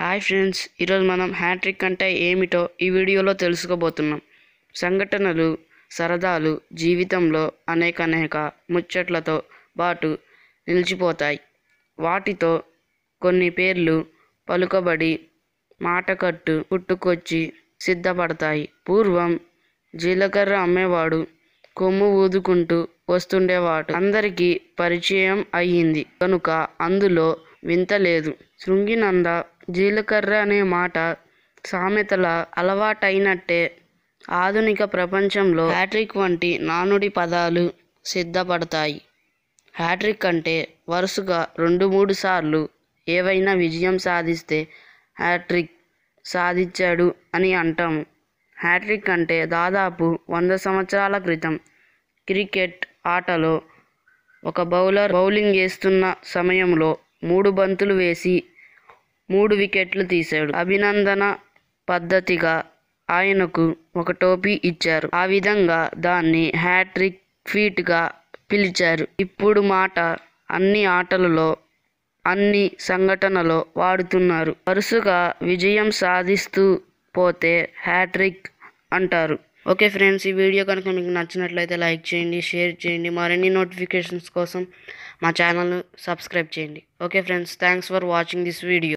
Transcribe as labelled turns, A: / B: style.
A: hi friends ఈరోజు మనం hat trick అంటే ఏమిటో ఈ వీడియోలో తెలుసుకోబోతున్నాం సంఘటనలు సరదాలు జీవితంలో అనేక అనేక ముచ్చట్లతో పాటు నిలిచిపోతాయి వాటితో కొన్ని పేర్లు పలుకబడి మాటకట్టు పుట్టుకొచ్చి సిద్ధపడతాయి పూర్వం జీలకర్ర అమ్మేవాడు కొమ్ము ఊదుకుంటూ వస్తుండేవాడు అందరికీ పరిచయం అయ్యింది కనుక అందులో వింత లేదు శృంగినంద జీలకర్ర అనే మాట సామెతల అలవాటైనట్టే ఆధునిక ప్రపంచంలో హ్యాట్రిక్ వంటి నానుడి పదాలు సిద్ధపడతాయి హ్యాట్రిక్ అంటే వరుసగా రెండు మూడు సార్లు ఏవైనా విజయం సాధిస్తే హ్యాట్రిక్ సాధించాడు అని అంటాము హ్యాట్రిక్ అంటే దాదాపు వంద సంవత్సరాల క్రితం క్రికెట్ ఆటలో ఒక బౌలర్ బౌలింగ్ వేస్తున్న సమయంలో మూడు బంతులు వేసి మూడు వికెట్లు తీశాడు అభినందన పద్ధతిగా ఆయనకు ఒక టోపీ ఇచ్చారు ఆ విధంగా దాన్ని హ్యాట్రిక్ ఫీట్గా పిలిచారు ఇప్పుడు మాట అన్ని ఆటలలో అన్ని సంఘటనలో వాడుతున్నారు వరుసగా విజయం సాధిస్తూ పోతే హ్యాట్రిక్ అంటారు ఓకే ఫ్రెండ్స్ ఈ వీడియో కనుక మీకు నచ్చినట్లయితే లైక్ చేయండి షేర్ చేయండి మరిన్ని నోటిఫికేషన్స్ కోసం మా ఛానల్ను సబ్స్క్రైబ్ చేయండి okay friends thanks for watching this video